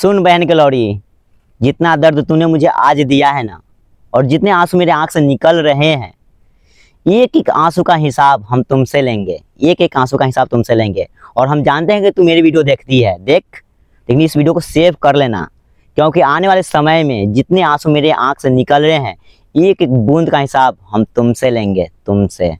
सुन बहन के लौड़ी जितना दर्द तूने मुझे आज दिया है ना और जितने आंसू मेरे आंख से निकल रहे हैं एक एक आंसू का हिसाब हम तुमसे लेंगे एक एक आंसू का हिसाब तुमसे लेंगे और हम जानते हैं कि तू मेरी वीडियो देखती है देख लेकिन इस वीडियो को सेव कर लेना क्योंकि आने वाले समय में जितने आंसू मेरे आंख से निकल रहे हैं एक एक बूंद का हिसाब हम तुमसे लेंगे तुमसे